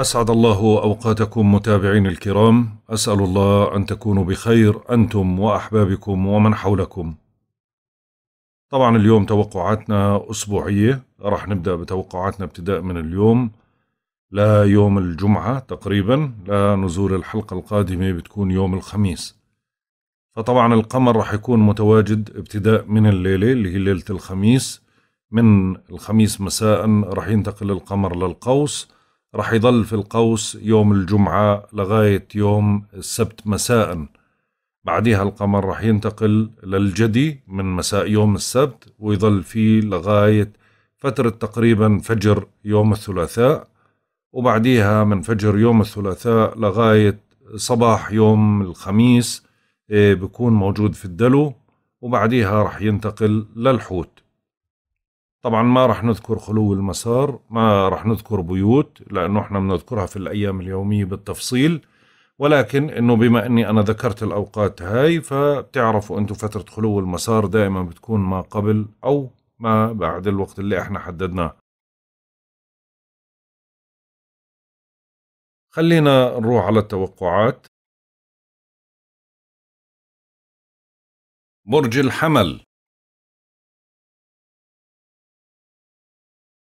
أسعد الله أوقاتكم متابعين الكرام أسأل الله أن تكونوا بخير أنتم وأحبابكم ومن حولكم طبعا اليوم توقعاتنا أسبوعية راح نبدأ بتوقعاتنا ابتداء من اليوم لا يوم الجمعة تقريبا لا نزول الحلقة القادمة بتكون يوم الخميس فطبعا القمر راح يكون متواجد ابتداء من الليلة اللي هي ليلة الخميس من الخميس مساء راح ينتقل القمر للقوس رح يضل في القوس يوم الجمعة لغاية يوم السبت مساء بعدها القمر رح ينتقل للجدي من مساء يوم السبت ويظل فيه لغاية فترة تقريبا فجر يوم الثلاثاء وبعديها من فجر يوم الثلاثاء لغاية صباح يوم الخميس إيه، بكون موجود في الدلو وبعديها رح ينتقل للحوت طبعا ما رح نذكر خلو المسار ما رح نذكر بيوت لأنه احنا بنذكرها في الأيام اليومية بالتفصيل ولكن انه بما اني انا ذكرت الاوقات هاي فبتعرفوا انتم فتره خلو المسار دائما بتكون ما قبل او ما بعد الوقت اللي احنا حددناه خلينا نروح على التوقعات برج الحمل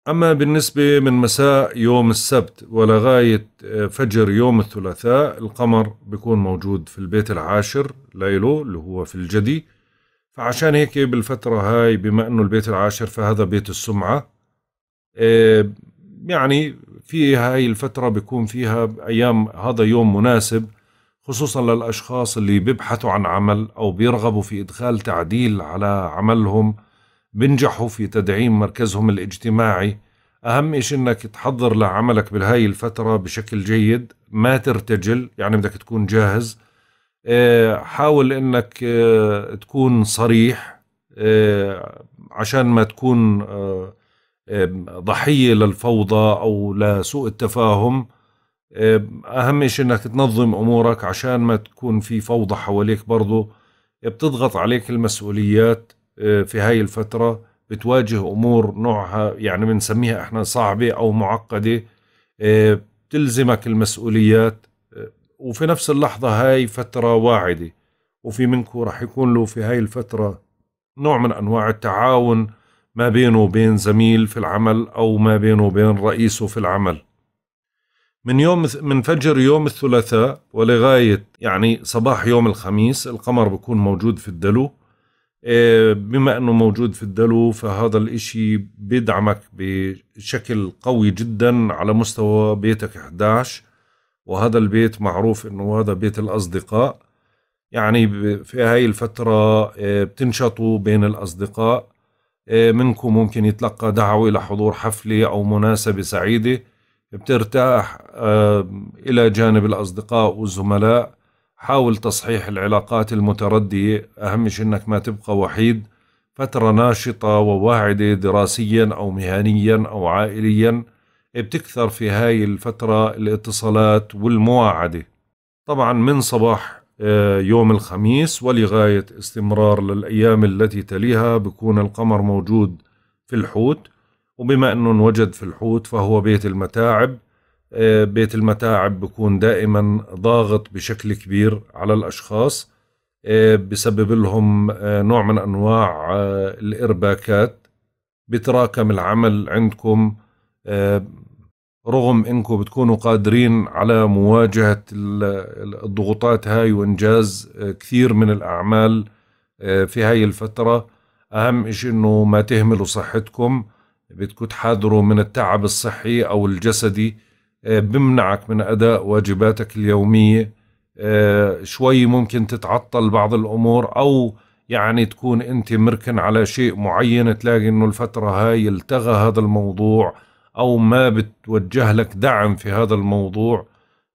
أما بالنسبة من مساء يوم السبت ولغاية آه، فجر يوم الثلاثاء القمر بيكون موجود في البيت العاشر ليله اللي هو في الجدي فعشان هيك بالفترة هاي بما أنه البيت العاشر فهذا بيت السمعة آه، يعني في هاي الفترة بيكون فيها أيام هذا يوم مناسب خصوصا للأشخاص اللي بيبحثوا عن عمل أو بيرغبوا في إدخال تعديل على عملهم بنجحوا في تدعيم مركزهم الاجتماعي أهم شيء إنك تحضر لعملك بهاي الفترة بشكل جيد ما ترتجل يعني بدك تكون جاهز آه، حاول إنك آه، تكون صريح آه، عشان ما تكون ضحية للفوضى أو لسوء التفاهم أهم شيء إنك تنظم أمورك عشان ما تكون في فوضى حواليك برضو بتضغط عليك المسؤوليات آه، في هاي الفترة بتواجه أمور نوعها يعني بنسميها إحنا صعبة أو معقدة آه، بتلزمك المسؤوليات آه، وفي نفس اللحظة هاي فترة واعدة وفي منكم رح يكون له في هاي الفترة نوع من أنواع التعاون ما بينه وبين زميل في العمل أو ما بينه وبين رئيسه في العمل من يوم من فجر يوم الثلاثاء ولغاية يعني صباح يوم الخميس القمر بيكون موجود في الدلو آه، بما أنه موجود في الدلو فهذا الإشي بيدعمك بشكل قوي جدا على مستوى بيتك 11 وهذا البيت معروف أنه هذا بيت الأصدقاء يعني في هاي الفترة آه، بتنشطوا بين الأصدقاء آه، منكم ممكن يتلقى دعوة لحضور حفلة أو مناسبة سعيدة بترتاح إلى جانب الأصدقاء والزملاء حاول تصحيح العلاقات المتردية أهم أنك ما تبقى وحيد فترة ناشطة وواعدة دراسيا أو مهنيا أو عائليا بتكثر في هاي الفترة الاتصالات والمواعدة طبعا من صباح آه، يوم الخميس ولغاية استمرار للأيام التي تليها بكون القمر موجود في الحوت وبما أنه انوجد في الحوت فهو بيت المتاعب آه، بيت المتاعب بكون دائما ضاغط بشكل كبير على الأشخاص آه، بسبب لهم آه، نوع من أنواع الإرباكات بتراكم العمل عندكم رغم انكم بتكونوا قادرين على مواجهة الضغوطات هاي وانجاز كثير من الاعمال في هاي الفترة اهم اشي انه ما تهملوا صحتكم بدكم تحاذروا من التعب الصحي او الجسدي بمنعك من أداء واجباتك اليومية آه، شوي ممكن تتعطل بعض الأمور أو يعني تكون أنت مركن على شيء معين تلاقي أنه الفترة هاي التغى هذا الموضوع أو ما بتوجه لك دعم في هذا الموضوع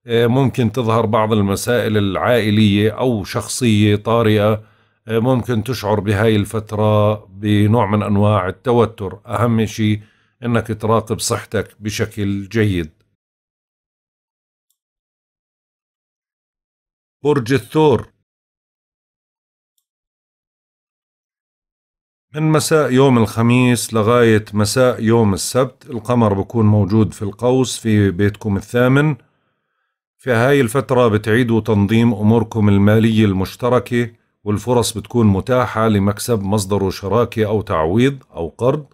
آه، ممكن تظهر بعض المسائل العائلية أو شخصية طارئة آه، ممكن تشعر بهاي الفترة بنوع من أنواع التوتر أهم شيء أنك تراقب صحتك بشكل جيد برج الثور من مساء يوم الخميس لغاية مساء يوم السبت القمر بكون موجود في القوس في بيتكم الثامن في هاي الفترة بتعيدوا تنظيم أموركم المالية المشتركة والفرص بتكون متاحة لمكسب مصدره شراكة أو تعويض أو قرض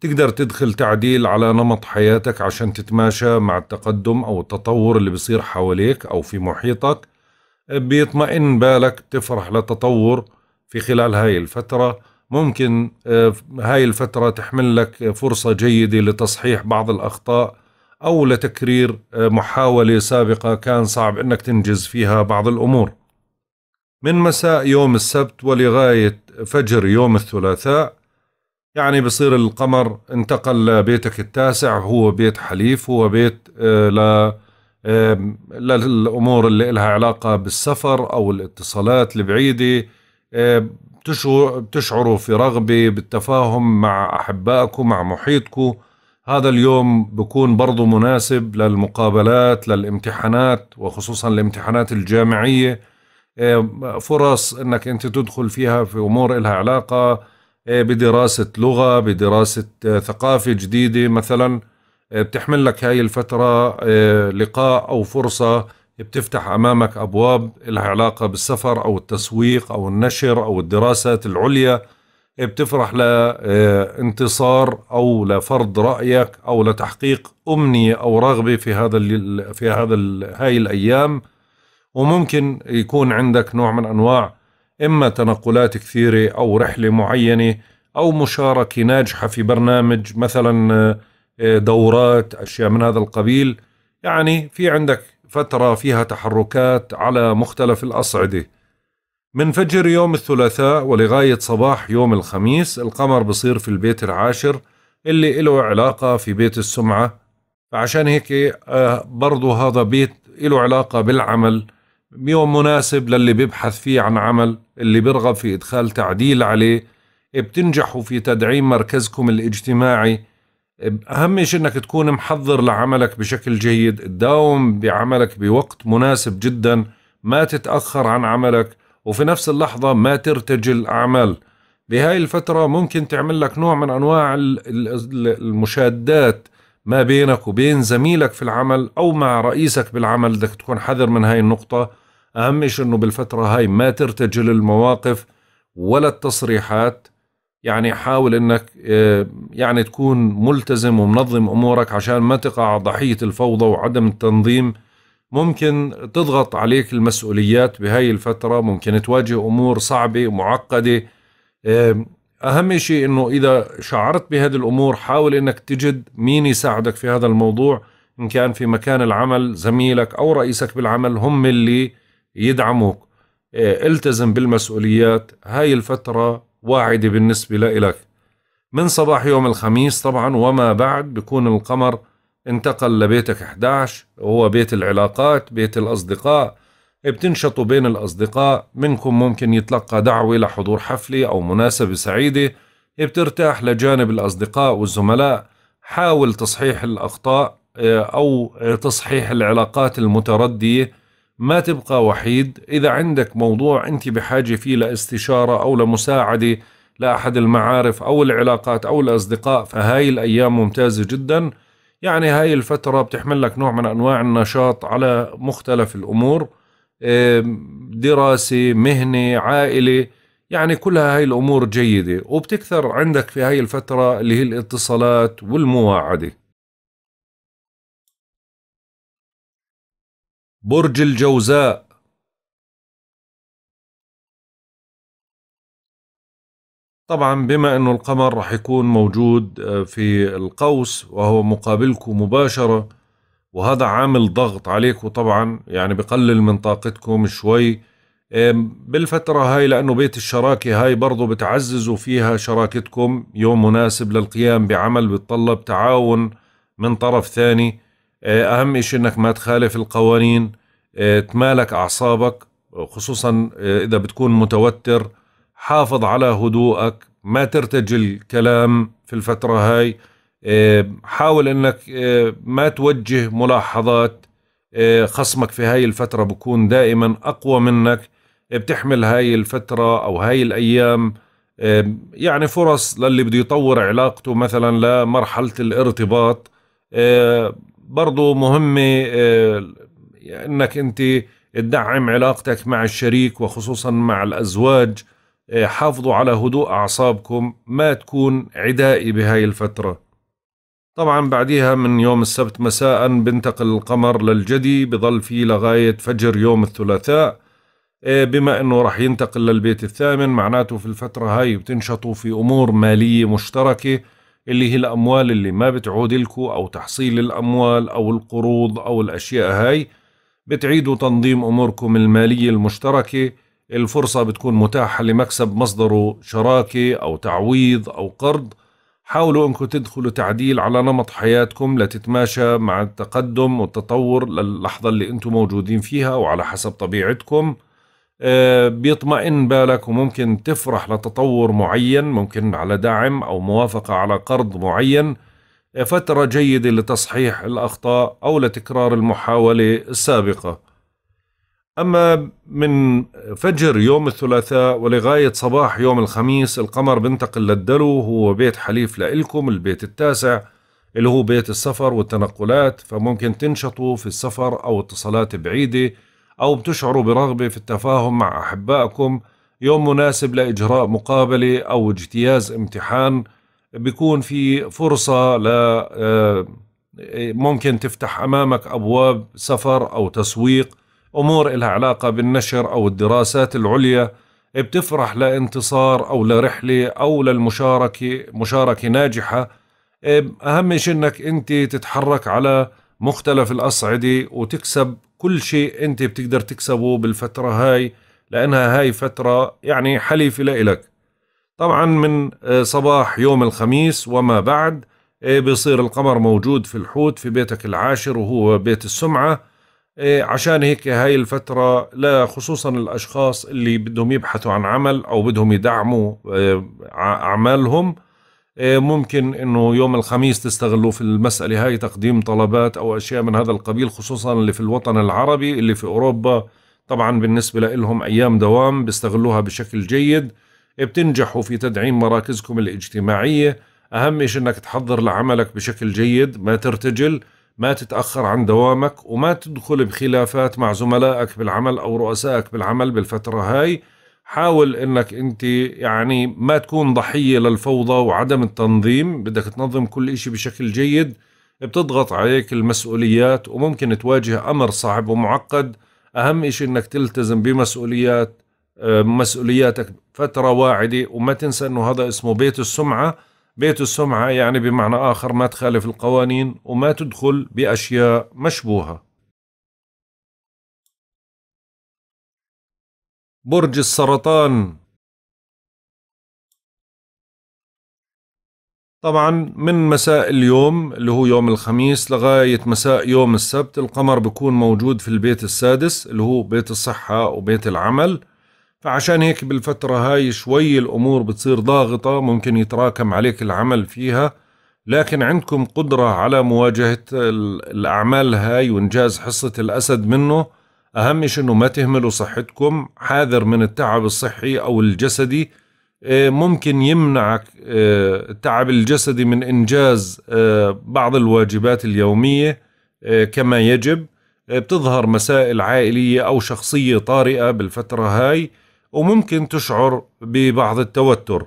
تقدر تدخل تعديل على نمط حياتك عشان تتماشى مع التقدم أو التطور اللي بيصير حواليك أو في محيطك بيطمئن بالك تفرح للتطور في خلال هاي الفترة ممكن آه، هاي الفترة تحمل لك فرصة جيدة لتصحيح بعض الأخطاء أو لتكرير آه، محاولة سابقة كان صعب أنك تنجز فيها بعض الأمور من مساء يوم السبت ولغاية فجر يوم الثلاثاء يعني بصير القمر انتقل لبيتك التاسع هو بيت حليف هو بيت ل آه، للأمور آه، اللي لها علاقة بالسفر أو الاتصالات البعيدة آه، بتشعروا في رغبة بالتفاهم مع أحبائكم مع محيطكم هذا اليوم بكون برضو مناسب للمقابلات للامتحانات وخصوصا الامتحانات الجامعية فرص أنك أنت تدخل فيها في أمور لها علاقة إيه، بدراسة لغة بدراسة إيه، ثقافة جديدة مثلا إيه، بتحمل لك هاي الفترة لقاء أو فرصة بتفتح أمامك أبواب لها علاقة بالسفر أو التسويق أو النشر أو الدراسات العليا بتفرح لانتصار أو لفرض رأيك أو لتحقيق أمنية أو رغبة في هذا في هذا هاي الأيام وممكن يكون عندك نوع من أنواع إما تنقلات كثيرة أو رحلة معينة أو مشاركة ناجحة في برنامج مثلا آه، دورات أشياء من هذا القبيل يعني في عندك فترة فيها تحركات على مختلف الأصعدة من فجر يوم الثلاثاء ولغاية صباح يوم الخميس القمر بصير في البيت العاشر اللي له علاقة في بيت السمعة فعشان هيك آه، برضو هذا بيت له علاقة بالعمل يوم مناسب للي بيبحث فيه عن عمل اللي بيرغب في إدخال تعديل عليه بتنجحوا في تدعيم مركزكم الاجتماعي أهم شيء أنك تكون محضر لعملك بشكل جيد تداوم بعملك بوقت مناسب جدا ما تتأخر عن عملك وفي نفس اللحظة ما ترتجل أعمال بهاي الفترة ممكن تعمل لك نوع من أنواع المشادات ما بينك وبين زميلك في العمل أو مع رئيسك بالعمل بدك تكون حذر من هاي النقطة أهم شيء أنه بالفترة هاي ما ترتجل المواقف ولا التصريحات يعني حاول أنك آه، يعني تكون ملتزم ومنظم أمورك عشان ما تقع ضحية الفوضى وعدم التنظيم ممكن تضغط عليك المسؤوليات بهاي الفترة ممكن تواجه أمور صعبة معقدة أهم شيء أنه إذا شعرت بهذه الأمور حاول أنك تجد مين يساعدك في هذا الموضوع إن كان في مكان العمل زميلك أو رئيسك بالعمل هم اللي يدعموك إيه، التزم بالمسؤوليات هاي الفترة واعدة بالنسبة لإلك من صباح يوم الخميس طبعا وما بعد بكون القمر انتقل لبيتك 11 وهو بيت العلاقات بيت الأصدقاء بتنشطوا بين الأصدقاء منكم ممكن يتلقى دعوة لحضور حفلة أو مناسبة سعيدة بترتاح لجانب الأصدقاء والزملاء حاول تصحيح الأخطاء إيه، أو تصحيح العلاقات المتردية ما تبقى وحيد إذا عندك موضوع أنت بحاجة فيه لاستشارة أو لمساعدة لأحد المعارف أو العلاقات أو الأصدقاء فهاي الأيام ممتازة جدا يعني هاي الفترة بتحمل لك نوع من أنواع النشاط على مختلف الأمور دراسة مهنة عائلة يعني كلها هاي الأمور جيدة وبتكثر عندك في هاي الفترة اللي هي الاتصالات والمواعدة برج الجوزاء طبعا بما انه القمر راح يكون موجود آه، في القوس وهو مقابلكم مباشرة وهذا عامل ضغط عليكم طبعا يعني بقلل من طاقتكم شوي بالفترة هاي لأنه بيت الشراكة هاي برضو بتعززوا فيها شراكتكم يوم مناسب للقيام بعمل بتطلب تعاون من طرف ثاني آه، أهم إشي أنك ما تخالف القوانين آه، تمالك أعصابك خصوصا آه، إذا بتكون متوتر حافظ على هدوءك ما ترتجل كلام في الفترة هاي آه، حاول أنك ما توجه ملاحظات خصمك في هاي الفترة بكون دائما أقوى منك بتحمل هاي الفترة أو هاي الأيام يعني فرص للي بده يطور علاقته مثلا لمرحلة الارتباط برضو مهمة انك انت تدعم علاقتك مع الشريك وخصوصا مع الازواج آه، حافظوا على هدوء اعصابكم ما تكون عدائي بهاي الفتره طبعا بعديها من يوم السبت مساء بنتقل القمر للجدي بظل فيه لغايه فجر يوم الثلاثاء آه، بما انه راح ينتقل للبيت الثامن معناته في الفتره هاي بتنشطوا في امور ماليه مشتركه اللي هي الاموال اللي ما بتعود لكم او تحصيل الاموال او القروض او الاشياء هاي بتعيدوا تنظيم أموركم المالية المشتركة الفرصة بتكون متاحة لمكسب مصدره شراكة أو تعويض أو قرض حاولوا أنكم تدخلوا تعديل على نمط حياتكم لتتماشى مع التقدم والتطور للحظة اللي أنتم موجودين فيها وعلى حسب طبيعتكم آه، بيطمئن بالك وممكن تفرح لتطور معين ممكن على دعم أو موافقة على قرض معين فترة جيدة لتصحيح الأخطاء أو لتكرار المحاولة السابقة أما من فجر يوم الثلاثاء ولغاية صباح يوم الخميس القمر بنتقل للدلو هو بيت حليف لإلكم البيت التاسع اللي هو بيت السفر والتنقلات فممكن تنشطوا في السفر أو اتصالات بعيدة أو بتشعروا برغبة في التفاهم مع أحبائكم يوم مناسب لإجراء مقابلة أو اجتياز امتحان بيكون في فرصة ل آه، ممكن تفتح أمامك أبواب سفر أو تسويق أمور إلها علاقة بالنشر أو الدراسات العليا بتفرح لانتصار أو لرحلة أو للمشاركة مشاركة ناجحة آه، أهم شيء أنك أنت تتحرك على مختلف الأصعدة وتكسب كل شيء أنت بتقدر تكسبه بالفترة هاي لأنها هاي فترة يعني حليفة لإلك طبعا من آه، صباح يوم الخميس وما بعد آه، بيصير القمر موجود في الحوت في بيتك العاشر وهو بيت السمعة آه، عشان هيك هاي الفترة لا خصوصا الأشخاص اللي بدهم يبحثوا عن عمل أو بدهم يدعموا أعمالهم ممكن انه يوم الخميس تستغلوا في المسألة هاي تقديم طلبات او اشياء من هذا القبيل خصوصا اللي في الوطن العربي اللي في اوروبا طبعا بالنسبة لهم ايام دوام بيستغلوها بشكل جيد بتنجحوا في تدعيم مراكزكم الاجتماعية أهم شيء أنك تحضر لعملك بشكل جيد ما ترتجل ما تتأخر عن دوامك وما تدخل بخلافات مع زملائك بالعمل أو رؤسائك بالعمل بالفترة هاي حاول أنك أنت يعني ما تكون ضحية للفوضى وعدم التنظيم بدك تنظم كل شيء بشكل جيد بتضغط عليك المسؤوليات وممكن تواجه أمر صعب ومعقد أهم شيء أنك تلتزم بمسؤوليات آه، مسؤولياتك فترة واعدة وما تنسى أنه هذا اسمه بيت السمعة بيت السمعة يعني بمعنى آخر ما تخالف القوانين وما تدخل بأشياء مشبوهة برج السرطان طبعا من مساء اليوم اللي هو يوم الخميس لغاية مساء يوم السبت القمر بيكون موجود في البيت السادس اللي هو بيت الصحة وبيت العمل فعشان هيك بالفترة هاي شوي الأمور بتصير ضاغطة ممكن يتراكم عليك العمل فيها لكن عندكم قدرة على مواجهة الأعمال هاي وإنجاز حصة الأسد منه أهم شيء أنه ما تهملوا صحتكم حاذر من التعب الصحي أو الجسدي آه، ممكن يمنعك آه، التعب الجسدي من إنجاز آه، بعض الواجبات اليومية كما يجب بتظهر مسائل عائلية أو شخصية طارئة بالفترة هاي وممكن تشعر ببعض التوتر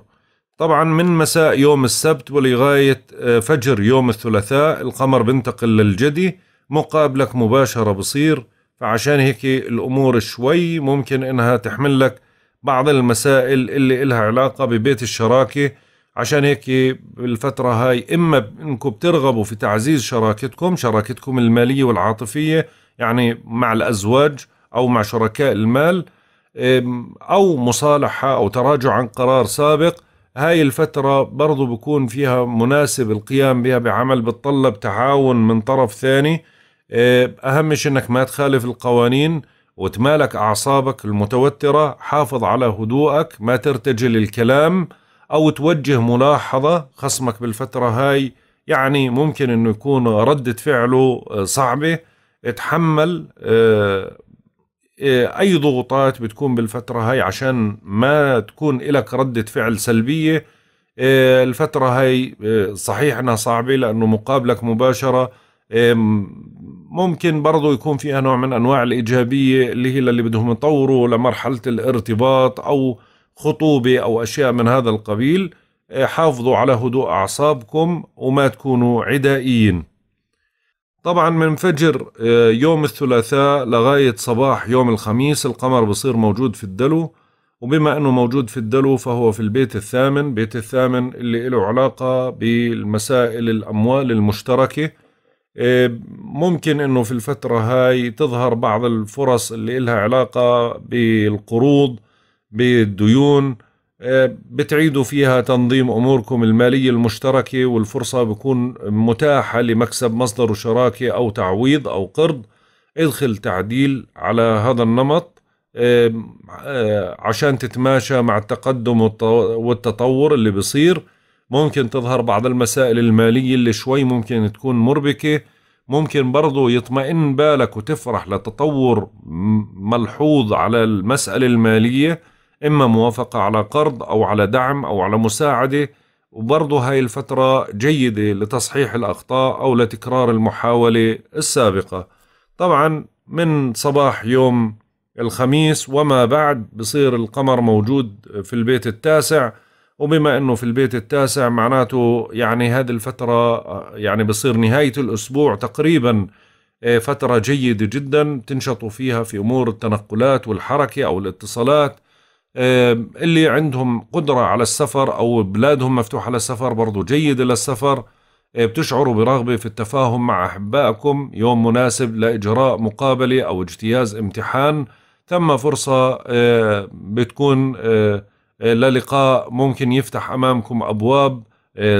طبعا من مساء يوم السبت ولغاية آه، فجر يوم الثلاثاء القمر بنتقل للجدي مقابلك مباشرة بصير فعشان هيك الأمور شوي ممكن إنها تحمل لك بعض المسائل اللي إلها علاقة ببيت الشراكة عشان هيك بالفترة هاي إما إنكم بترغبوا في تعزيز شراكتكم شراكتكم المالية والعاطفية يعني مع الأزواج أو مع شركاء المال أو مصالحة أو تراجع عن قرار سابق هاي الفترة برضو بكون فيها مناسب القيام بها بعمل بتطلب تعاون من طرف ثاني أهم شيء أنك ما تخالف القوانين وتمالك أعصابك المتوترة حافظ على هدوءك ما ترتجل الكلام أو توجه ملاحظة خصمك بالفترة هاي يعني ممكن أنه يكون ردة فعله آه، صعبة اتحمل آه، آه، اي ضغوطات بتكون بالفتره هاي عشان ما تكون لك رده فعل سلبيه آه، الفتره هاي آه، صحيح انها صعبه لانه مقابلك مباشره ممكن برضو يكون فيها نوع من انواع الايجابيه اللي هي اللي بدهم يطوروا لمرحله الارتباط او خطوبه او اشياء من هذا القبيل حافظوا على هدوء اعصابكم وما تكونوا عدائيين طبعا من فجر آه، يوم الثلاثاء لغاية صباح يوم الخميس القمر بصير موجود في الدلو وبما أنه موجود في الدلو فهو في البيت الثامن بيت الثامن اللي له علاقة بالمسائل الأموال المشتركة آه، ممكن أنه في الفترة هاي تظهر بعض الفرص اللي لها علاقة بالقروض بالديون بتعيدوا فيها تنظيم أموركم المالية المشتركة والفرصة بكون متاحة لمكسب مصدر شراكة أو تعويض أو قرض ادخل تعديل على هذا النمط آه، عشان تتماشى مع التقدم والتطور اللي بصير ممكن تظهر بعض المسائل المالية اللي شوي ممكن تكون مربكة ممكن برضو يطمئن بالك وتفرح لتطور ملحوظ على المسألة المالية إما موافقة على قرض أو على دعم أو على مساعدة وبرضه هاي الفترة جيدة لتصحيح الأخطاء أو لتكرار المحاولة السابقة طبعا من صباح يوم الخميس وما بعد بصير القمر موجود في البيت التاسع وبما انه في البيت التاسع معناته يعني هذه الفترة يعني بصير نهاية الاسبوع تقريبا آه، فترة جيدة جدا تنشطوا فيها في امور التنقلات والحركة او الاتصالات اللي عندهم قدرة على السفر أو بلادهم مفتوحة للسفر برضو جيدة آه، للسفر بتشعروا برغبة في التفاهم مع أحبائكم يوم مناسب لإجراء مقابلة أو اجتياز امتحان ثم فرصة آه، بتكون آه، للقاء ممكن يفتح أمامكم أبواب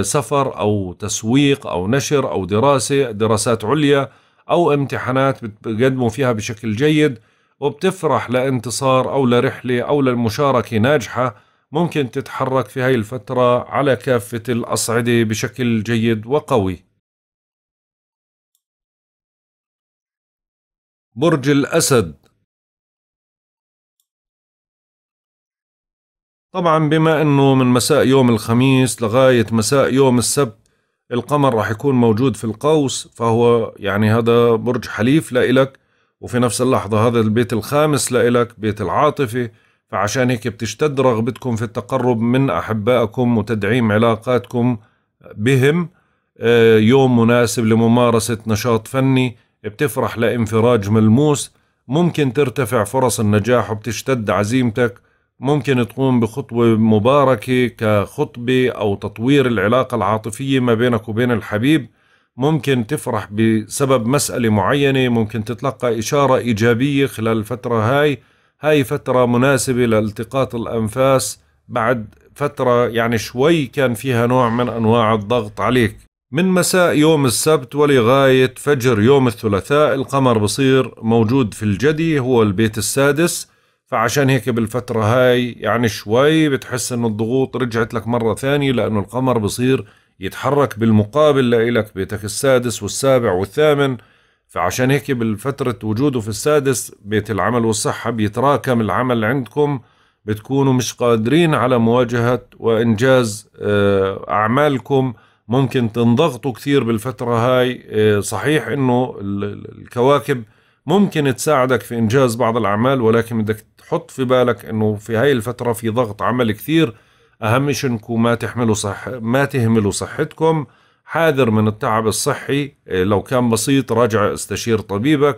سفر أو تسويق أو نشر أو دراسة دراسات عليا أو امتحانات بتقدموا فيها بشكل جيد وبتفرح لانتصار أو لرحلة أو للمشاركة ناجحة ممكن تتحرك في هاي الفترة على كافة الأصعدة بشكل جيد وقوي برج الأسد طبعا بما أنه من مساء يوم الخميس لغاية مساء يوم السبت القمر راح يكون موجود في القوس فهو يعني هذا برج حليف لإلك وفي نفس اللحظة هذا البيت الخامس لإلك بيت العاطفة فعشان هيك بتشتد رغبتكم في التقرب من أحبائكم وتدعيم علاقاتكم بهم آه، يوم مناسب لممارسة نشاط فني بتفرح لانفراج ملموس ممكن ترتفع فرص النجاح وبتشتد عزيمتك ممكن تقوم بخطوة مباركة كخطبة أو تطوير العلاقة العاطفية ما بينك وبين الحبيب ممكن تفرح بسبب مسألة معينة ممكن تتلقى إشارة إيجابية خلال الفترة هاي هاي فترة مناسبة لالتقاط الأنفاس بعد فترة يعني شوي كان فيها نوع من أنواع الضغط عليك من مساء يوم السبت ولغاية فجر يوم الثلاثاء القمر بصير موجود في الجدي هو البيت السادس فعشان هيك بالفترة هاي يعني شوي بتحس أن الضغوط رجعت لك مرة ثانية لأنه القمر بصير يتحرك بالمقابل لإلك بيتك السادس والسابع والثامن فعشان هيك بالفترة وجوده في السادس بيت العمل والصحة بيتراكم العمل عندكم بتكونوا مش قادرين على مواجهة وإنجاز آه، أعمالكم ممكن تنضغطوا كثير بالفترة هاي آه، صحيح إنه الكواكب ممكن تساعدك في إنجاز بعض الأعمال ولكن بدك تحط في بالك إنه في هاي الفترة في ضغط عمل كثير أهم شيء أنكم ما تحملوا صح ما تهملوا صحتكم حاذر من التعب الصحي إيه، لو كان بسيط راجع استشير طبيبك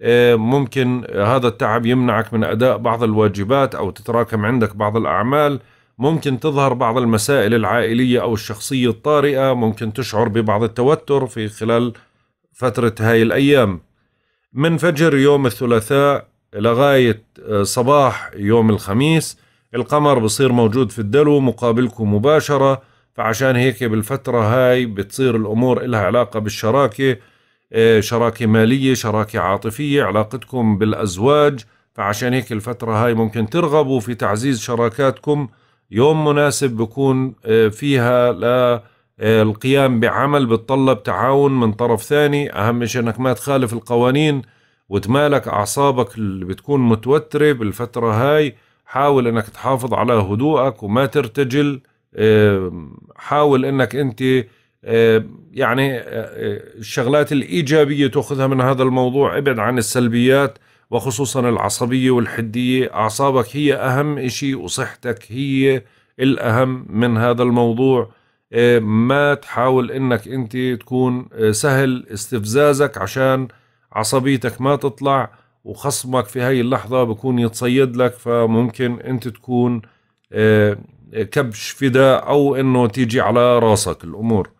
إيه، ممكن هذا التعب يمنعك من أداء بعض الواجبات أو تتراكم عندك بعض الأعمال ممكن تظهر بعض المسائل العائلية أو الشخصية الطارئة ممكن تشعر ببعض التوتر في خلال فترة هاي الأيام من فجر يوم الثلاثاء لغاية آه، صباح يوم الخميس القمر بصير موجود في الدلو مقابلكم مباشرة فعشان هيك بالفترة هاي بتصير الأمور إلها علاقة بالشراكة آه، شراكة مالية شراكة عاطفية علاقتكم بالأزواج فعشان هيك الفترة هاي ممكن ترغبوا في تعزيز شراكاتكم يوم مناسب بكون آه، فيها لا آه، القيام بعمل بتطلب تعاون من طرف ثاني أهم شيء أنك ما تخالف القوانين وتمالك أعصابك اللي بتكون متوترة بالفترة هاي حاول انك تحافظ على هدوءك وما ترتجل حاول انك انت يعني آه، آه، الشغلات الايجابيه تاخذها من هذا الموضوع ابعد عن السلبيات وخصوصا العصبيه والحديه اعصابك هي اهم شيء وصحتك هي الاهم من هذا الموضوع ما تحاول انك انت تكون آه، سهل استفزازك عشان عصبيتك ما تطلع وخصمك في هاي اللحظة بكون يتصيد لك فممكن أنت تكون آه، كبش فداء أو أنه تيجي على راسك الأمور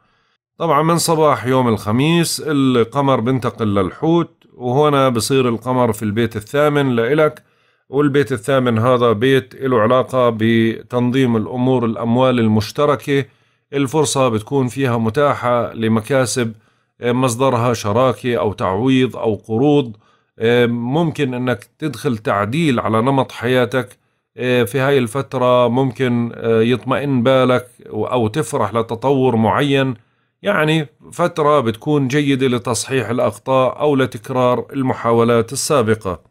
طبعا من صباح يوم الخميس القمر بنتقل للحوت وهنا بصير القمر في البيت الثامن لإلك والبيت الثامن هذا بيت له علاقة بتنظيم الأمور الأموال المشتركة الفرصة بتكون فيها متاحة لمكاسب آه، مصدرها شراكة أو تعويض أو قروض آه، ممكن انك تدخل تعديل على نمط حياتك آه، في هاي الفترة ممكن آه، يطمئن بالك أو تفرح لتطور معين يعني فترة بتكون جيدة لتصحيح الأخطاء أو لتكرار المحاولات السابقة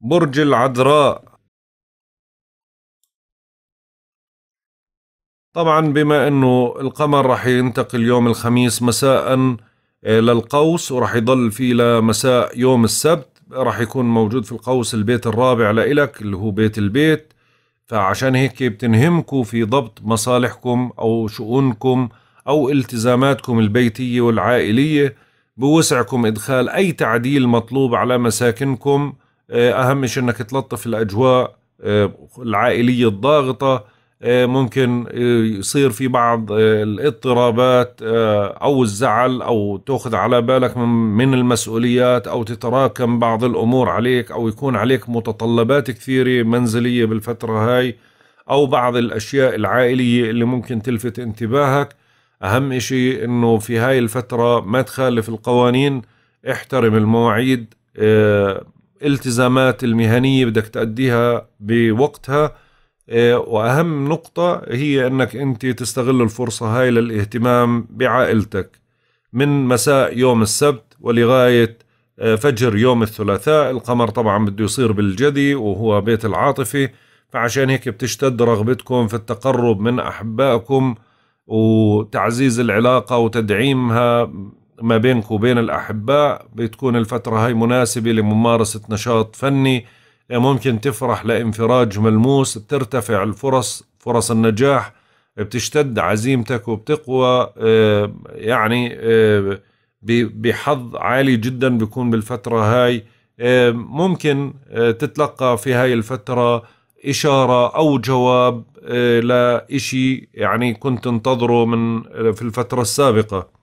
برج العذراء طبعا بما انه القمر راح ينتقل يوم الخميس مساء آه، للقوس وراح يضل فيه لمساء يوم السبت راح يكون موجود في القوس البيت الرابع لإلك اللي هو بيت البيت فعشان هيك بتنهمكم في ضبط مصالحكم أو شؤونكم أو التزاماتكم البيتية والعائلية بوسعكم إدخال أي تعديل مطلوب على مساكنكم آه، أهم شيء أنك تلطف الأجواء آه، العائلية الضاغطة آه، ممكن آه، يصير في بعض آه، الاضطرابات او الزعل او تاخذ على بالك من المسؤوليات او تتراكم بعض الامور عليك او يكون عليك متطلبات كثيره منزليه بالفتره هاي او بعض الاشياء العائليه اللي ممكن تلفت انتباهك اهم اشي انه في هاي الفتره ما تخالف القوانين احترم المواعيد التزامات المهنيه بدك تاديها بوقتها آه، واهم نقطه هي انك انت تستغل الفرصه هاي للاهتمام بعائلتك من مساء يوم السبت ولغايه آه، فجر يوم الثلاثاء القمر طبعا بده يصير بالجدي وهو بيت العاطفه فعشان هيك بتشتد رغبتكم في التقرب من احبائكم وتعزيز العلاقه وتدعيمها ما بينك وبين الأحباء بتكون الفترة هاي مناسبة لممارسة نشاط فني إيه، ممكن تفرح لانفراج ملموس بترتفع الفرص فرص النجاح بتشتد عزيمتك وبتقوى إيه، يعني إيه، بحظ عالي جدا بيكون بالفترة هاي ممكن تتلقى في هاي الفترة إشارة أو جواب لإشي يعني كنت تنتظره من في الفترة السابقة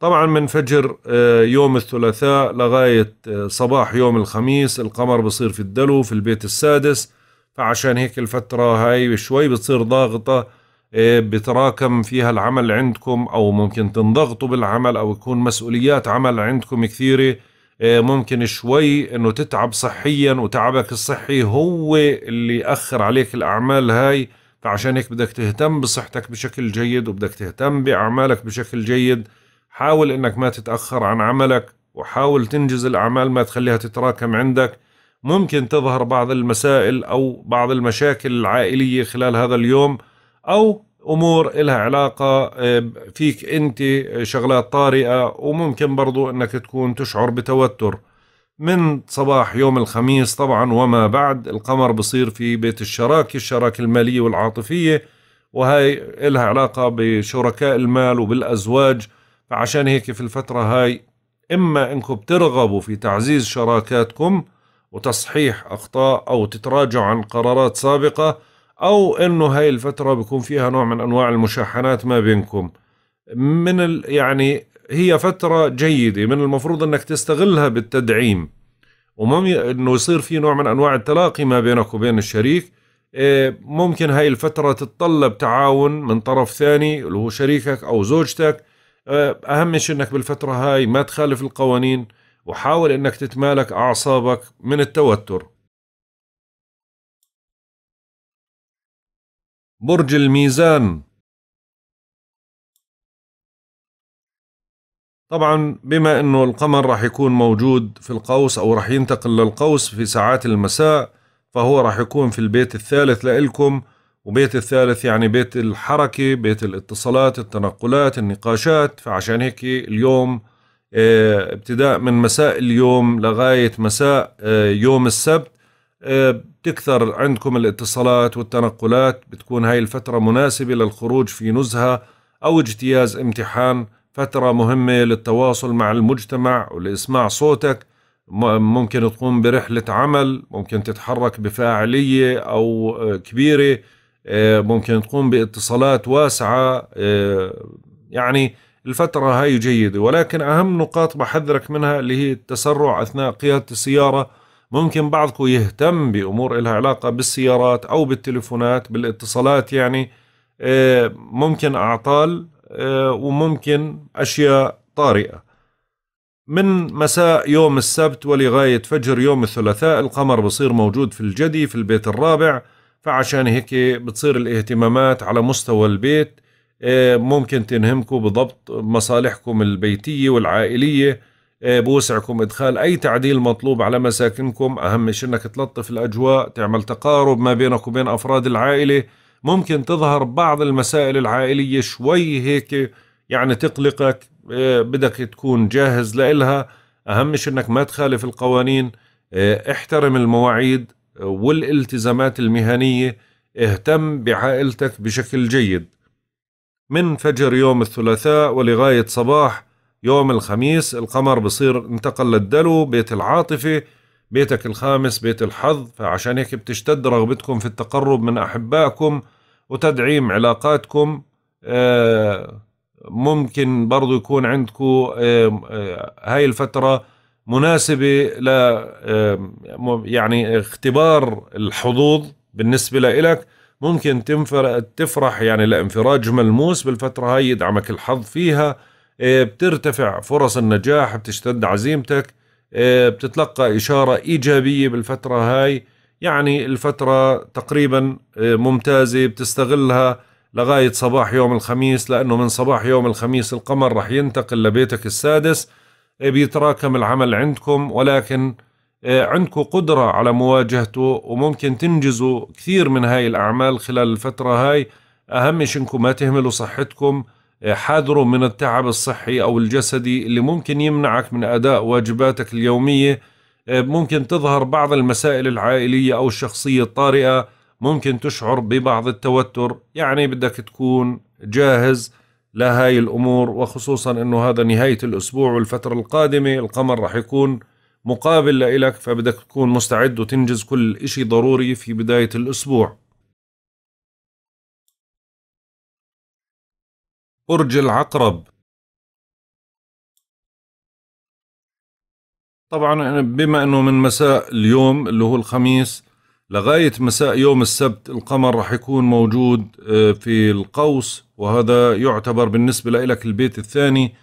طبعا من فجر آه، يوم الثلاثاء لغاية آه، صباح يوم الخميس القمر بصير في الدلو في البيت السادس فعشان هيك الفترة هاي شوي بتصير ضاغطة آه، بتراكم فيها العمل عندكم أو ممكن تنضغطوا بالعمل أو يكون مسؤوليات عمل عندكم كثيرة ممكن شوي انه تتعب صحيا وتعبك الصحي هو اللي اخر عليك الاعمال هاي فعشان هيك بدك تهتم بصحتك بشكل جيد وبدك تهتم باعمالك بشكل جيد حاول انك ما تتاخر عن عملك وحاول تنجز الاعمال ما تخليها تتراكم عندك ممكن تظهر بعض المسائل او بعض المشاكل العائليه خلال هذا اليوم او امور لها علاقه آه، فيك انت آه، شغلات طارئه وممكن برضو انك تكون تشعر بتوتر من صباح يوم الخميس طبعا وما بعد القمر بصير في بيت الشراكه الشراكه الماليه والعاطفيه وهي لها علاقه بشركاء المال وبالازواج فعشان هيك في الفترة هاي إما إنكم بترغبوا في تعزيز شراكاتكم وتصحيح أخطاء أو تتراجعوا عن قرارات سابقة أو إنه هاي الفترة بيكون فيها نوع من أنواع المشاحنات ما بينكم من ال يعني هي فترة جيدة من المفروض إنك تستغلها بالتدعيم ومم إنه يصير في نوع من أنواع التلاقي ما بينك وبين الشريك آه، ممكن هاي الفترة تتطلب تعاون من طرف ثاني اللي هو شريكك أو زوجتك آه، اهم شيء انك بالفتره هاي ما تخالف القوانين وحاول انك تتمالك اعصابك من التوتر برج الميزان طبعا بما انه القمر راح يكون موجود في القوس او راح ينتقل للقوس في ساعات المساء فهو راح يكون في البيت الثالث لإلكم وبيت الثالث يعني بيت الحركة بيت الاتصالات التنقلات النقاشات فعشان هيك اليوم آه، ابتداء من مساء اليوم لغاية مساء آه، يوم السبت آه، بتكثر عندكم الاتصالات والتنقلات بتكون هاي الفترة مناسبة للخروج في نزهة أو اجتياز امتحان فترة مهمة للتواصل مع المجتمع ولإسماع صوتك ممكن تقوم برحلة عمل ممكن تتحرك بفاعلية أو كبيرة آه، ممكن تقوم باتصالات واسعة آه، يعني الفترة هاي جيدة ولكن أهم نقاط بحذرك منها اللي هي التسرع أثناء قيادة السيارة ممكن بعضكم يهتم بأمور إلها علاقة بالسيارات أو بالتلفونات بالاتصالات يعني آه، ممكن أعطال وممكن أشياء طارئة من مساء يوم السبت ولغاية فجر يوم الثلاثاء القمر بصير موجود في الجدي في البيت الرابع فعشان هيك بتصير الاهتمامات على مستوى البيت آه، ممكن تنهمكم بضبط مصالحكم البيتية والعائلية آه، بوسعكم إدخال أي تعديل مطلوب على مساكنكم أهم شيء أنك تلطف الأجواء تعمل تقارب ما بينك وبين أفراد العائلة ممكن تظهر بعض المسائل العائلية شوي هيك يعني تقلقك آه، بدك تكون جاهز لإلها أهم شيء أنك ما تخالف القوانين احترم المواعيد والالتزامات المهنية اهتم بعائلتك بشكل جيد من فجر يوم الثلاثاء ولغاية صباح يوم الخميس القمر بصير انتقل للدلو بيت العاطفة بيتك الخامس بيت الحظ فعشان هيك بتشتد رغبتكم في التقرب من أحبائكم وتدعيم علاقاتكم آه، ممكن برضو يكون عندكم آه، آه، هاي الفترة مناسبه ل يعني اختبار الحظوظ بالنسبه لإلك ممكن تفرح يعني لانفراج ملموس بالفتره هاي يدعمك الحظ فيها آه، بترتفع فرص النجاح بتشتد عزيمتك آه، بتتلقى إشارة إيجابية بالفترة هاي يعني الفترة تقريبا آه، ممتازة بتستغلها لغاية صباح يوم الخميس لأنه من صباح يوم الخميس القمر رح ينتقل لبيتك السادس إيه، بيتراكم العمل عندكم ولكن إيه، عندكم قدرة على مواجهته وممكن تنجزوا كثير من هاي الأعمال خلال الفترة هاي أهم شيء إنكم ما تهملوا صحتكم إيه، حاذروا من التعب الصحي أو الجسدي اللي ممكن يمنعك من أداء واجباتك اليومية ممكن تظهر بعض المسائل العائلية أو الشخصية الطارئة ممكن تشعر ببعض التوتر يعني بدك تكون جاهز لهاي الأمور وخصوصا أنه هذا نهاية الأسبوع والفترة القادمة القمر رح يكون مقابل لإلك فبدك تكون مستعد وتنجز كل إشي ضروري في بداية الأسبوع برج العقرب طبعا بما أنه من مساء اليوم اللي هو الخميس لغاية مساء يوم السبت القمر راح يكون موجود آه، في القوس وهذا يعتبر بالنسبة لك البيت الثاني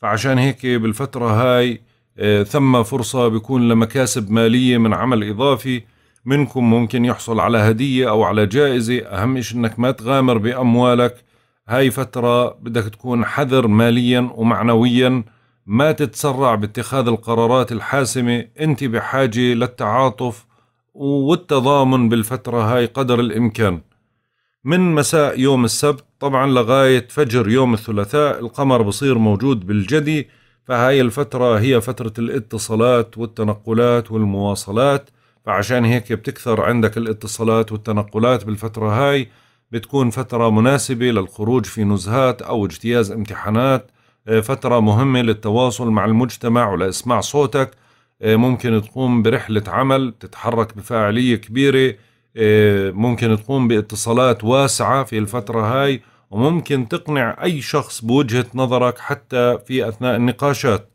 فعشان هيك بالفترة هاي آه، ثم فرصة بيكون لمكاسب مالية من عمل إضافي منكم ممكن يحصل على هدية أو على جائزة أهم شيء أنك ما تغامر بأموالك هاي فترة بدك تكون حذر ماليا ومعنويا ما تتسرع باتخاذ القرارات الحاسمة أنت بحاجة للتعاطف والتضامن بالفترة هاي قدر الإمكان من مساء يوم السبت طبعا لغاية فجر يوم الثلاثاء القمر بصير موجود بالجدي فهاي الفترة هي فترة الاتصالات والتنقلات والمواصلات فعشان هيك بتكثر عندك الاتصالات والتنقلات بالفترة هاي بتكون فترة مناسبة للخروج في نزهات أو اجتياز امتحانات آه، فترة مهمة للتواصل مع المجتمع ولإسماع صوتك آه، ممكن تقوم برحلة عمل تتحرك بفاعلية كبيرة آه، ممكن تقوم باتصالات واسعة في الفترة هاي وممكن تقنع أي شخص بوجهة نظرك حتى في أثناء النقاشات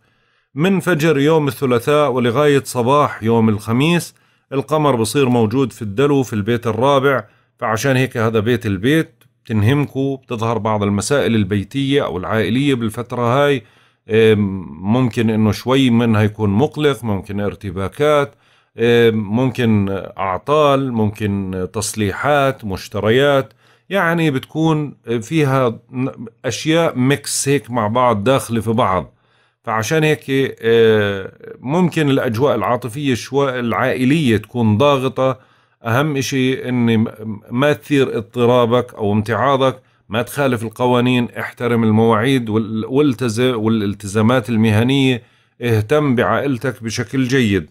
من فجر يوم الثلاثاء ولغاية صباح يوم الخميس القمر بصير موجود في الدلو في البيت الرابع فعشان هيك هذا بيت البيت بتنهمكوا بتظهر بعض المسائل البيتية أو العائلية بالفترة هاي ممكن انه شوي منها يكون مقلق ممكن ارتباكات ممكن اعطال ممكن تصليحات مشتريات يعني بتكون فيها اشياء ميكس هيك مع بعض داخله في بعض فعشان هيك إيه، ممكن الاجواء العاطفيه شوي العائليه تكون ضاغطه اهم شيء اني ما تثير اضطرابك او امتعاضك ما تخالف القوانين احترم المواعيد والالتزامات المهنية اهتم بعائلتك بشكل جيد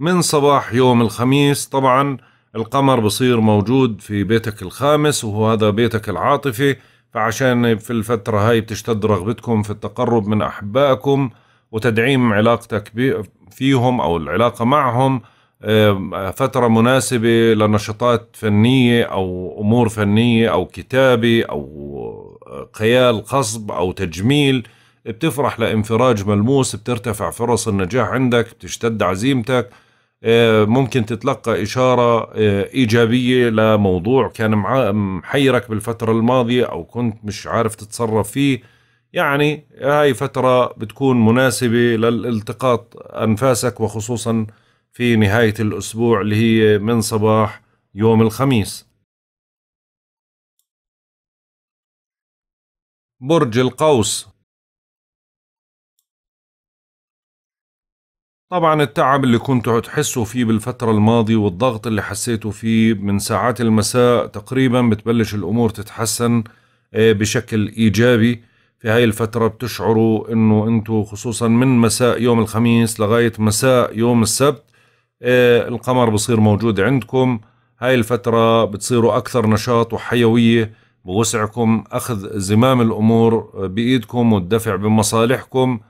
من صباح يوم الخميس طبعا القمر بصير موجود في بيتك الخامس وهو هذا بيتك العاطفي فعشان في الفترة هاي بتشتد رغبتكم في التقرب من أحبائكم وتدعيم علاقتك فيهم أو العلاقة معهم فترة مناسبة لنشاطات فنية أو أمور فنية أو كتابة أو آه، خيال قصب أو تجميل بتفرح لانفراج ملموس بترتفع فرص النجاح عندك بتشتد عزيمتك آه، ممكن تتلقى إشارة آه، إيجابية لموضوع كان محيرك بالفترة الماضية أو كنت مش عارف تتصرف فيه يعني هاي فترة بتكون مناسبة للالتقاط أنفاسك وخصوصاً في نهاية الأسبوع اللي هي من صباح يوم الخميس برج القوس طبعا التعب اللي كنت تحسوا فيه بالفترة الماضية والضغط اللي حسيتوا فيه من ساعات المساء تقريبا بتبلش الأمور تتحسن آه، بشكل إيجابي في هاي الفترة بتشعروا انه انتوا خصوصا من مساء يوم الخميس لغاية مساء يوم السبت إيه، القمر بصير موجود عندكم هاي الفترة بتصيروا أكثر نشاط وحيوية بوسعكم أخذ زمام الأمور بإيدكم والدفع بمصالحكم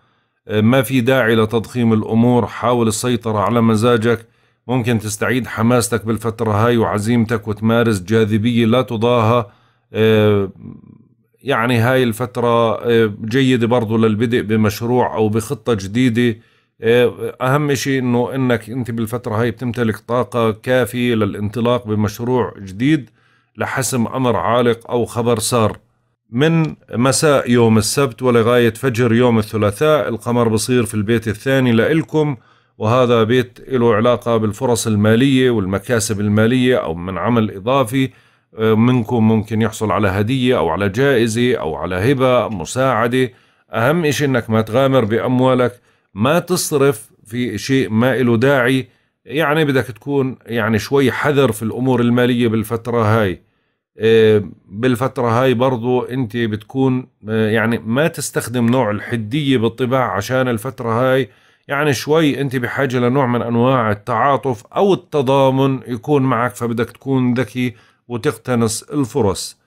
إيه، ما في داعي لتضخيم الأمور حاول السيطرة على مزاجك ممكن تستعيد حماستك بالفترة هاي وعزيمتك وتمارس جاذبية لا تضاهى إيه، يعني هاي الفترة جيدة برضو للبدء بمشروع أو بخطة جديدة آه، اهم شيء انه انك انت بالفتره هاي بتمتلك طاقه كافيه للانطلاق بمشروع جديد لحسم امر عالق او خبر سار من مساء يوم السبت ولغاية فجر يوم الثلاثاء القمر بصير في البيت الثاني لإلكم وهذا بيت له علاقة بالفرص المالية والمكاسب المالية أو من عمل إضافي آه، منكم ممكن يحصل على هدية أو على جائزة أو على هبة مساعدة أهم إشي أنك ما تغامر بأموالك ما تصرف في شيء ما له داعي يعني بدك تكون يعني شوي حذر في الأمور المالية بالفترة هاي آه، بالفترة هاي برضو أنت بتكون آه، يعني ما تستخدم نوع الحدية بالطباع عشان الفترة هاي يعني شوي أنت بحاجة لنوع من أنواع التعاطف أو التضامن يكون معك فبدك تكون ذكي وتقتنص الفرص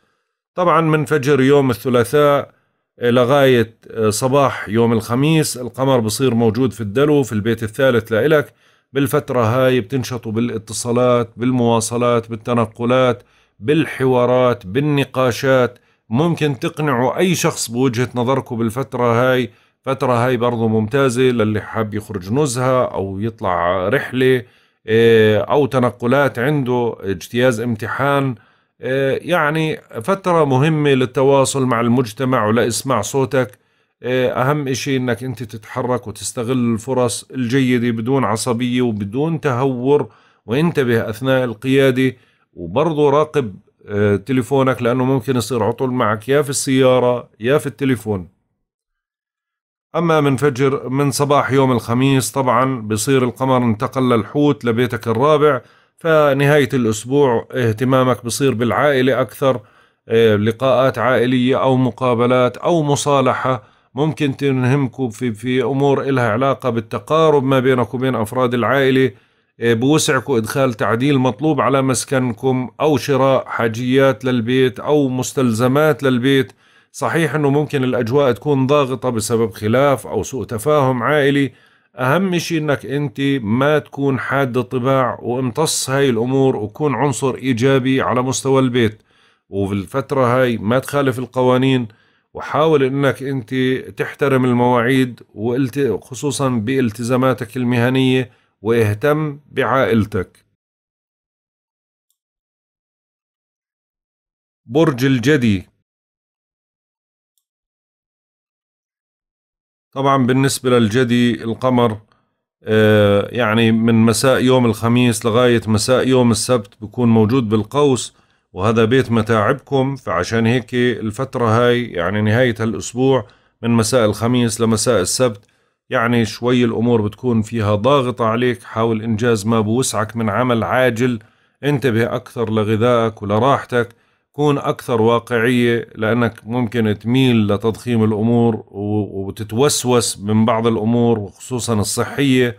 طبعا من فجر يوم الثلاثاء لغاية آه، صباح يوم الخميس القمر بصير موجود في الدلو في البيت الثالث لإلك بالفترة هاي بتنشطوا بالاتصالات بالمواصلات بالتنقلات بالحوارات بالنقاشات ممكن تقنعوا أي شخص بوجهة نظركم بالفترة هاي فترة هاي برضو ممتازة للي حاب يخرج نزهة أو يطلع رحلة آه، أو تنقلات عنده اجتياز امتحان آه، يعني فترة مهمة للتواصل مع المجتمع ولإسماع صوتك آه، أهم إشي أنك أنت تتحرك وتستغل الفرص الجيدة بدون عصبية وبدون تهور وانتبه أثناء القيادة وبرضه راقب آه، تليفونك لأنه ممكن يصير عطل معك يا في السيارة يا في التليفون أما من فجر من صباح يوم الخميس طبعا بصير القمر انتقل للحوت لبيتك الرابع فنهاية الأسبوع اهتمامك بصير بالعائلة أكثر آه، لقاءات عائلية أو مقابلات أو مصالحة ممكن تنهمكم في, في أمور إلها علاقة بالتقارب ما بينك وبين أفراد العائلة آه، بوسعكم إدخال تعديل مطلوب على مسكنكم أو شراء حاجيات للبيت أو مستلزمات للبيت صحيح أنه ممكن الأجواء تكون ضاغطة بسبب خلاف أو سوء تفاهم عائلي اهم شيء انك انت ما تكون حاد الطباع وامتص هاي الامور وكون عنصر ايجابي على مستوى البيت وفي الفترة هاي ما تخالف القوانين وحاول انك انت تحترم المواعيد خصوصا بالتزاماتك المهنية واهتم بعائلتك برج الجدي طبعا بالنسبة للجدي القمر آه، يعني من مساء يوم الخميس لغاية مساء يوم السبت بكون موجود بالقوس وهذا بيت متاعبكم فعشان هيك الفترة هاي يعني نهاية هالأسبوع من مساء الخميس لمساء السبت يعني شوي الأمور بتكون فيها ضاغطة عليك حاول إنجاز ما بوسعك من عمل عاجل انتبه أكثر لغذائك ولراحتك كون أكثر واقعية لأنك ممكن تميل لتضخيم الأمور وتتوسوس من بعض الأمور وخصوصا الصحية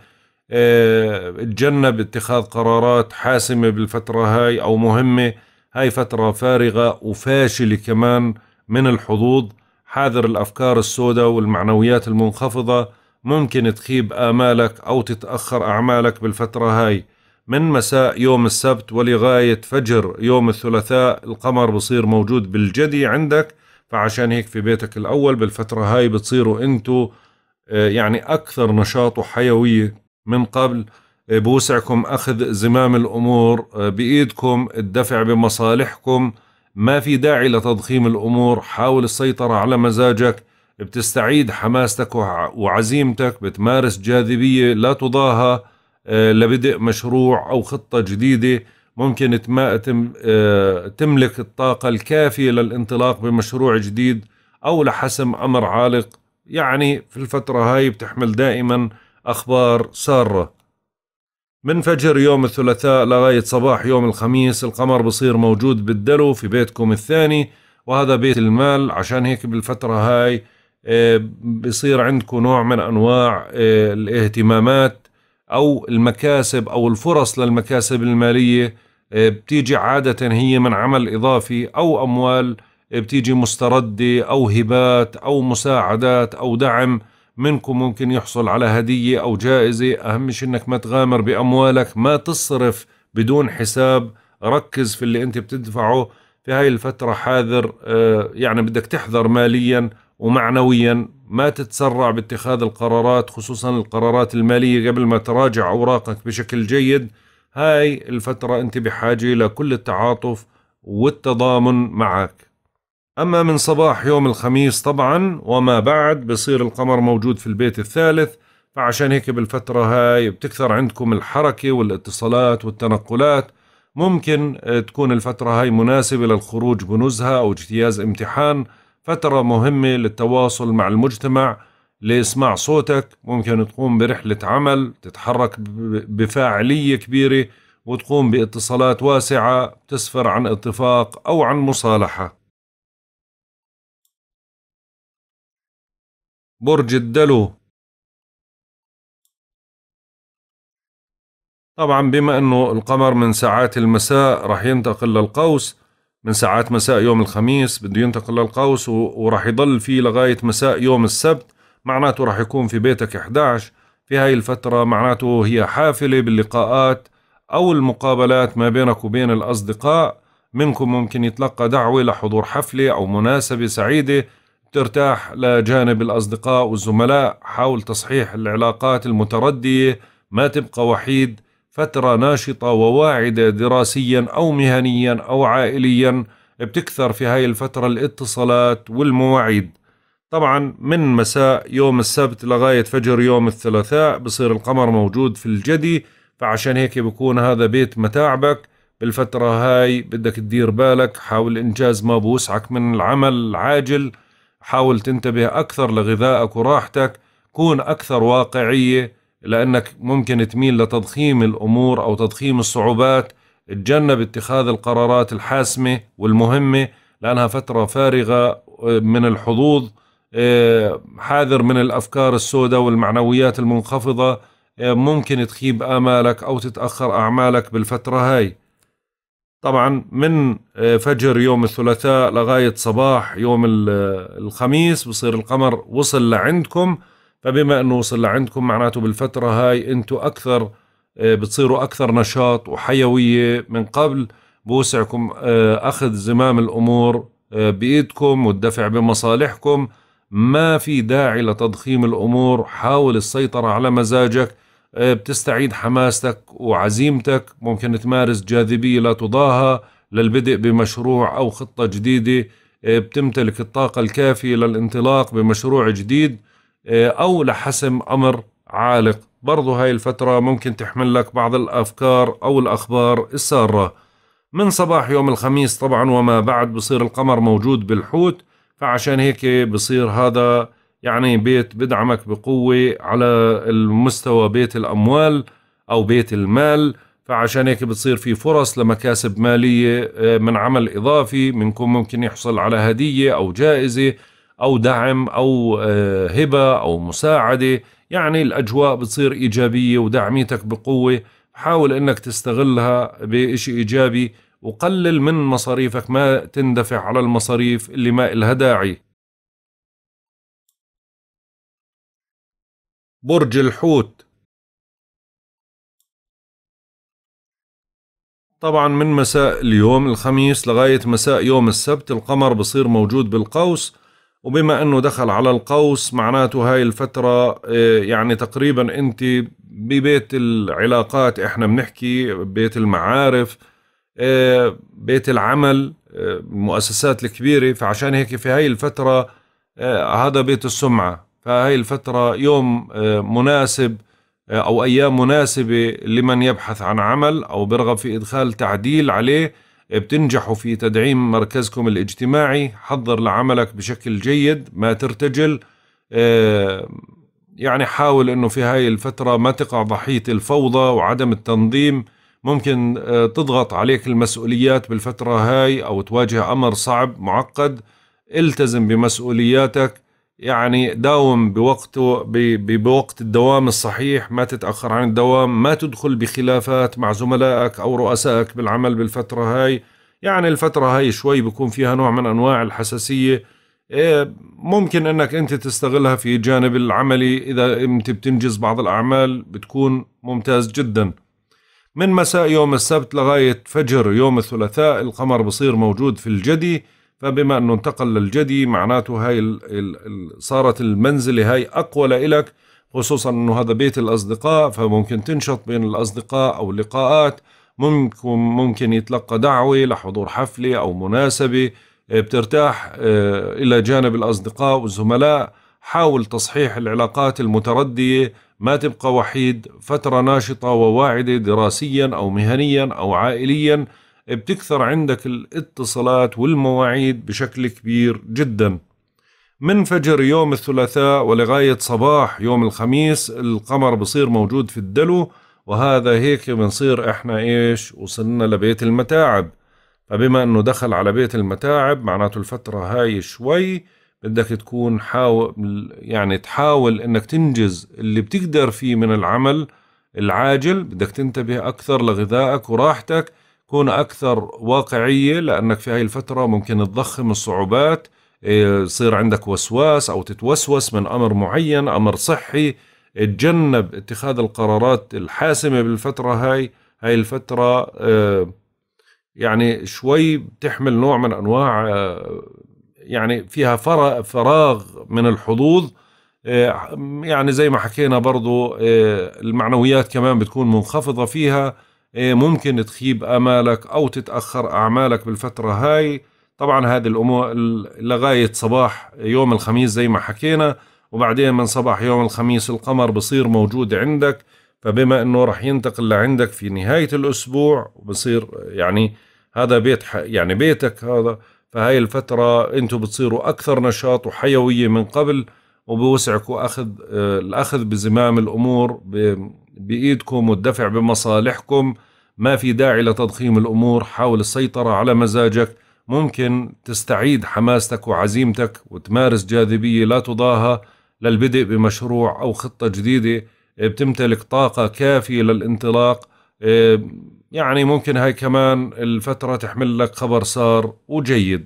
آه، تجنب اتخاذ قرارات حاسمة بالفترة هاي أو مهمة هاي فترة فارغة وفاشلة كمان من الحظوظ حاذر الأفكار السوداء والمعنويات المنخفضة ممكن تخيب آمالك أو تتأخر أعمالك بالفترة هاي من مساء يوم السبت ولغاية فجر يوم الثلاثاء القمر بصير موجود بالجدي عندك فعشان هيك في بيتك الأول بالفترة هاي بتصيروا أنتوا آه، يعني أكثر نشاط وحيوية من قبل آه، بوسعكم أخذ زمام الأمور آه، بإيدكم الدفع بمصالحكم ما في داعي لتضخيم الأمور حاول السيطرة على مزاجك بتستعيد حماستك وعزيمتك بتمارس جاذبية لا تضاهى آه، لبدء مشروع أو خطة جديدة ممكن آه، تملك الطاقة الكافية للانطلاق بمشروع جديد أو لحسم أمر عالق يعني في الفترة هاي بتحمل دائما أخبار سارة من فجر يوم الثلاثاء لغاية صباح يوم الخميس القمر بصير موجود بالدلو في بيتكم الثاني وهذا بيت المال عشان هيك بالفترة هاي آه، بصير عندكم نوع من أنواع الاهتمامات او المكاسب او الفرص للمكاسب الماليه آه، بتيجي عاده هي من عمل اضافي او اموال آه، بتيجي مسترده او هبات او مساعدات او دعم منكم ممكن يحصل على هديه او جائزه اهم شيء انك ما تغامر باموالك ما تصرف بدون حساب ركز في اللي انت بتدفعه في هاي الفتره حاذر آه، يعني بدك تحذر ماليا ومعنويا ما تتسرع باتخاذ القرارات خصوصا القرارات المالية قبل ما تراجع أوراقك بشكل جيد هاي الفترة أنت بحاجة لكل التعاطف والتضامن معك أما من صباح يوم الخميس طبعا وما بعد بصير القمر موجود في البيت الثالث فعشان هيك بالفترة هاي بتكثر عندكم الحركة والاتصالات والتنقلات ممكن تكون الفترة هاي مناسبة للخروج بنزهة أو اجتياز امتحان فترة مهمة للتواصل مع المجتمع لإسماع صوتك ممكن تقوم برحلة عمل تتحرك بفاعلية كبيرة وتقوم باتصالات واسعة تسفر عن اتفاق أو عن مصالحة برج الدلو طبعا بما أنه القمر من ساعات المساء رح ينتقل للقوس من ساعات مساء يوم الخميس بده ينتقل للقوس وراح يضل فيه لغاية مساء يوم السبت معناته راح يكون في بيتك 11 في هاي الفترة معناته هي حافلة باللقاءات أو المقابلات ما بينك وبين الأصدقاء منكم ممكن يتلقى دعوة لحضور حفلة أو مناسبة سعيدة ترتاح لجانب الأصدقاء والزملاء حاول تصحيح العلاقات المتردية ما تبقى وحيد فترة ناشطة وواعدة دراسيا أو مهنيا أو عائليا بتكثر في هاي الفترة الاتصالات والمواعيد طبعا من مساء يوم السبت لغاية فجر يوم الثلاثاء بصير القمر موجود في الجدي فعشان هيك بكون هذا بيت متاعبك بالفترة هاي بدك تدير بالك حاول إنجاز ما بوسعك من العمل العاجل حاول تنتبه أكثر لغذائك وراحتك كون أكثر واقعية لأنك ممكن تميل لتضخيم الأمور أو تضخيم الصعوبات تجنب اتخاذ القرارات الحاسمة والمهمة لأنها فترة فارغة آه، من الحظوظ آه، حاذر من الأفكار السوداء والمعنويات المنخفضة آه، ممكن تخيب آمالك أو تتأخر أعمالك بالفترة هاي طبعا من فجر يوم الثلاثاء لغاية صباح يوم الخميس بصير القمر وصل لعندكم فبما انه وصل لعندكم معناته بالفتره هاي انتم اكثر آه، بتصيروا اكثر نشاط وحيويه من قبل بوسعكم آه، اخذ زمام الامور آه، بايدكم والدفع بمصالحكم ما في داعي لتضخيم الامور حاول السيطره على مزاجك بتستعيد حماستك وعزيمتك ممكن تمارس جاذبيه لا تضاهى للبدء بمشروع او خطه جديده بتمتلك الطاقه الكافيه للانطلاق بمشروع جديد آه، أو لحسم أمر عالق برضو هاي الفترة ممكن تحمل لك بعض الأفكار أو الأخبار السارة من صباح يوم الخميس طبعا وما بعد بصير القمر موجود بالحوت فعشان هيك بصير هذا يعني بيت بدعمك بقوة على المستوى بيت الأموال أو بيت المال فعشان هيك بتصير في فرص لمكاسب مالية آه، من عمل إضافي منكم ممكن يحصل على هدية أو جائزة أو دعم أو آه، هبة أو مساعدة يعني الأجواء بتصير إيجابية ودعميتك بقوة حاول أنك تستغلها بشيء إيجابي وقلل من مصاريفك ما تندفع على المصاريف اللي ما إلها داعي برج الحوت طبعا من مساء اليوم الخميس لغاية مساء يوم السبت القمر بصير موجود بالقوس وبما انه دخل على القوس معناته هاي الفترة آه، يعني تقريبا انت ببيت العلاقات احنا بنحكي بيت المعارف آه، بيت العمل آه، المؤسسات الكبيرة فعشان هيك في هاي الفترة هذا بيت السمعة فهاي الفترة يوم مناسب أو أيام مناسبة لمن يبحث عن عمل أو برغب في إدخال تعديل عليه بتنجحوا في تدعيم مركزكم الاجتماعي حضر لعملك بشكل جيد ما ترتجل آه، يعني حاول انه في هاي الفترة ما تقع ضحية الفوضى وعدم التنظيم ممكن آه، تضغط عليك المسؤوليات بالفترة هاي او تواجه امر صعب معقد التزم بمسؤولياتك يعني داوم بوقته بوقت الدوام الصحيح ما تتأخر عن الدوام ما تدخل بخلافات مع زملائك أو رؤسائك بالعمل بالفترة هاي يعني الفترة هاي شوي بكون فيها نوع من أنواع الحساسية إيه، ممكن أنك أنت تستغلها في جانب العملي إذا أنت بتنجز بعض الأعمال بتكون ممتاز جدا من مساء يوم السبت لغاية فجر يوم الثلاثاء القمر بصير موجود في الجدي فبما أنه انتقل للجدي معناته هاي صارت المنزلة هاي أقوى لإلك خصوصا أنه هذا بيت الأصدقاء فممكن تنشط بين الأصدقاء أو لقاءات ممكن ممكن يتلقى دعوة لحضور حفلة أو مناسبة آه، بترتاح آه، إلى جانب الأصدقاء والزملاء حاول تصحيح العلاقات المتردية ما تبقى وحيد فترة ناشطة وواعدة دراسيا أو مهنيا أو عائليا بتكثر عندك الاتصالات والمواعيد بشكل كبير جدا من فجر يوم الثلاثاء ولغاية صباح يوم الخميس القمر بصير موجود في الدلو وهذا هيك بنصير احنا ايش وصلنا لبيت المتاعب فبما انه دخل على بيت المتاعب معناته الفترة هاي شوي بدك تكون حاول يعني تحاول انك تنجز اللي بتقدر فيه من العمل العاجل بدك تنتبه اكثر لغذائك وراحتك كون أكثر واقعية لأنك في هاي الفترة ممكن تضخم الصعوبات إيه، يصير عندك وسواس أو تتوسوس من أمر معين أمر صحي تجنب اتخاذ القرارات الحاسمة بالفترة هاي هاي الفترة آه، يعني شوي بتحمل نوع من أنواع آه، يعني فيها فراغ من الحظوظ آه، يعني زي ما حكينا برضو المعنويات كمان بتكون منخفضة فيها إيه، ممكن تخيب امالك او تتاخر اعمالك بالفتره هاي طبعا هذه الامور لغايه صباح يوم الخميس زي ما حكينا وبعدين من صباح يوم الخميس القمر بصير موجود عندك فبما انه راح ينتقل لعندك في نهايه الاسبوع وبصير يعني هذا بيت يعني بيتك هذا فهاي الفترة انتم بتصيروا أكثر نشاط وحيوية من قبل وبوسعكم أخذ الأخذ بزمام الأمور بايدكم والدفع بمصالحكم ما في داعي لتضخيم الامور حاول السيطره على مزاجك ممكن تستعيد حماستك وعزيمتك وتمارس جاذبيه لا تضاهى للبدء بمشروع او خطه جديده بتمتلك طاقه كافيه للانطلاق يعني ممكن هاي كمان الفتره تحمل لك خبر سار وجيد